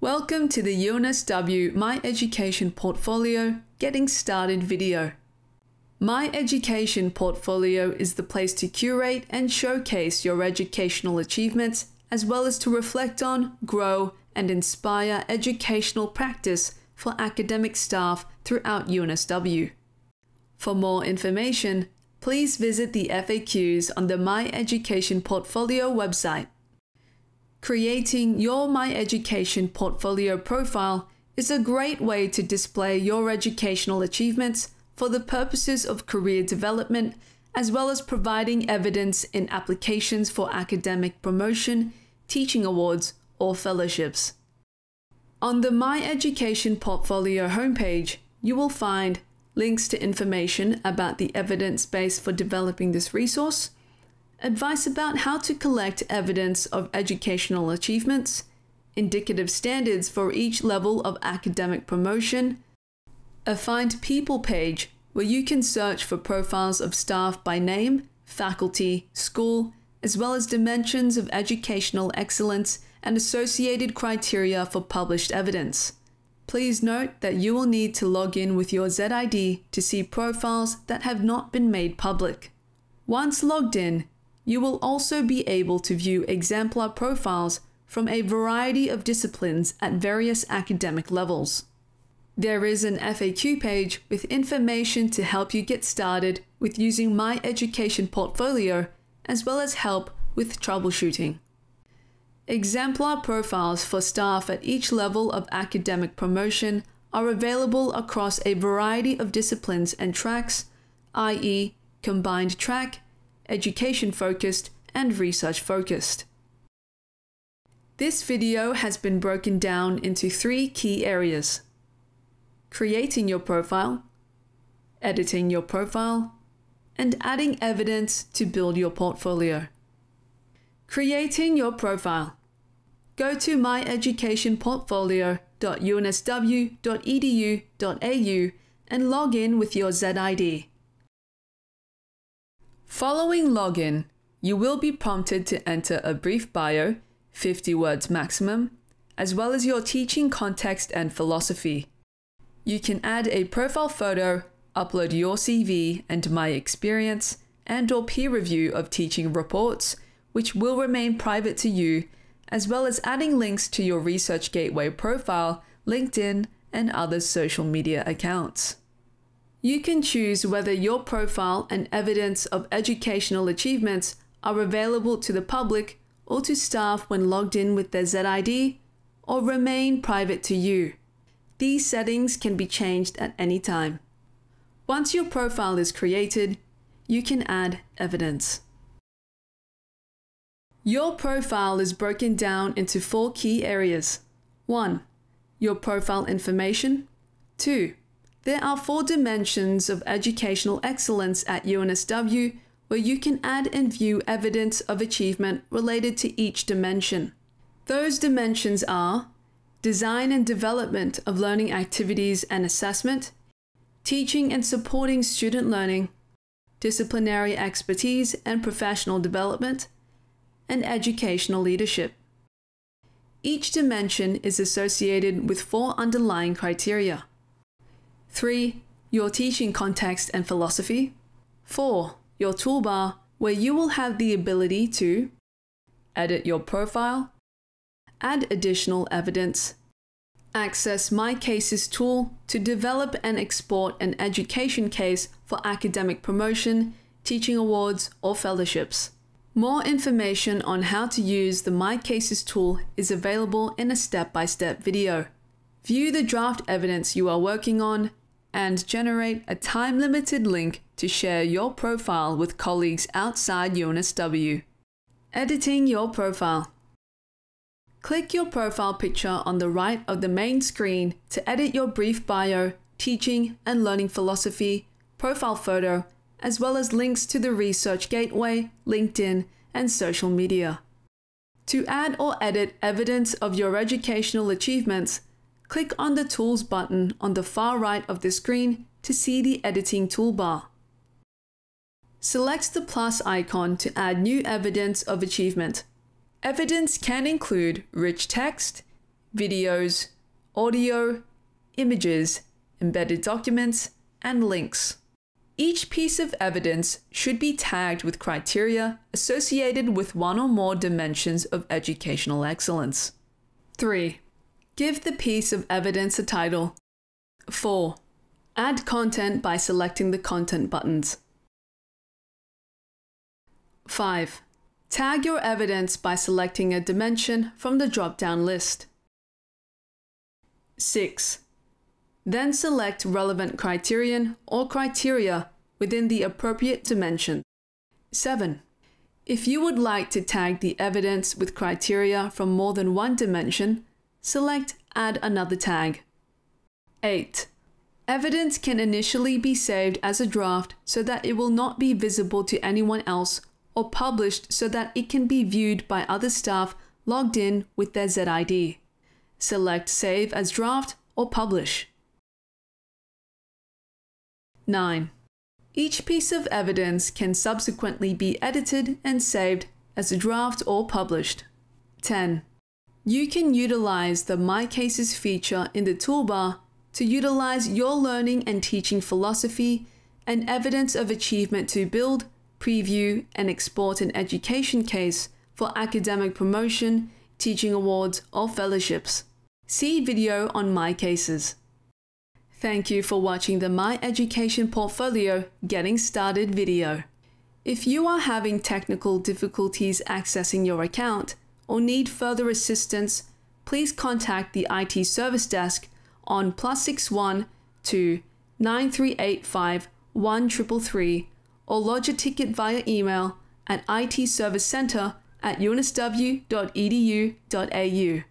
Welcome to the UNSW My Education Portfolio Getting Started video. My Education Portfolio is the place to curate and showcase your educational achievements, as well as to reflect on, grow, and inspire educational practice for academic staff throughout UNSW. For more information, please visit the FAQs on the My Education Portfolio website. Creating your My Education portfolio profile is a great way to display your educational achievements for the purposes of career development, as well as providing evidence in applications for academic promotion, teaching awards, or fellowships. On the My Education portfolio homepage, you will find links to information about the evidence base for developing this resource, advice about how to collect evidence of educational achievements, indicative standards for each level of academic promotion, a Find People page where you can search for profiles of staff by name, faculty, school, as well as dimensions of educational excellence and associated criteria for published evidence. Please note that you will need to log in with your ZID to see profiles that have not been made public. Once logged in, you will also be able to view exemplar profiles from a variety of disciplines at various academic levels. There is an FAQ page with information to help you get started with using My Education Portfolio, as well as help with troubleshooting. Exemplar profiles for staff at each level of academic promotion are available across a variety of disciplines and tracks, i.e., combined track, education focused, and research focused. This video has been broken down into three key areas. Creating your profile, editing your profile, and adding evidence to build your portfolio. Creating your profile. Go to myeducationportfolio.unsw.edu.au and log in with your ZID. Following login, you will be prompted to enter a brief bio, 50 words maximum, as well as your teaching context and philosophy. You can add a profile photo, upload your CV and my experience, and or peer review of teaching reports, which will remain private to you, as well as adding links to your Research Gateway profile, LinkedIn, and other social media accounts. You can choose whether your profile and evidence of educational achievements are available to the public or to staff when logged in with their ZID or remain private to you. These settings can be changed at any time. Once your profile is created, you can add evidence. Your profile is broken down into four key areas. 1. Your profile information. 2 there are four dimensions of educational excellence at UNSW where you can add and view evidence of achievement related to each dimension. Those dimensions are design and development of learning activities and assessment, teaching and supporting student learning, disciplinary expertise and professional development, and educational leadership. Each dimension is associated with four underlying criteria. 3. Your teaching context and philosophy. 4. Your toolbar, where you will have the ability to edit your profile, add additional evidence, access My Cases tool to develop and export an education case for academic promotion, teaching awards, or fellowships. More information on how to use the My Cases tool is available in a step-by-step video. View the draft evidence you are working on, and generate a time-limited link to share your profile with colleagues outside UNSW. Editing your profile. Click your profile picture on the right of the main screen to edit your brief bio, teaching and learning philosophy, profile photo, as well as links to the Research Gateway, LinkedIn, and social media. To add or edit evidence of your educational achievements, click on the Tools button on the far right of the screen to see the editing toolbar. Select the plus icon to add new evidence of achievement. Evidence can include rich text, videos, audio, images, embedded documents, and links. Each piece of evidence should be tagged with criteria associated with one or more dimensions of educational excellence. 3. Give the piece of evidence a title. 4. Add content by selecting the content buttons. 5. Tag your evidence by selecting a dimension from the drop-down list. 6. Then select relevant criterion or criteria within the appropriate dimension. 7. If you would like to tag the evidence with criteria from more than one dimension, select Add another tag. 8. Evidence can initially be saved as a draft so that it will not be visible to anyone else or published so that it can be viewed by other staff logged in with their ZID. Select Save as Draft or Publish. 9. Each piece of evidence can subsequently be edited and saved as a draft or published. 10. You can utilize the My Cases feature in the toolbar to utilize your learning and teaching philosophy and evidence of achievement to build, preview, and export an education case for academic promotion, teaching awards, or fellowships. See video on My Cases. Thank you for watching the My Education Portfolio Getting Started video. If you are having technical difficulties accessing your account, or need further assistance, please contact the IT service desk on plus plus six one two nine three eight five one triple three, to or lodge a ticket via email at itservicecentre at unsw.edu.au.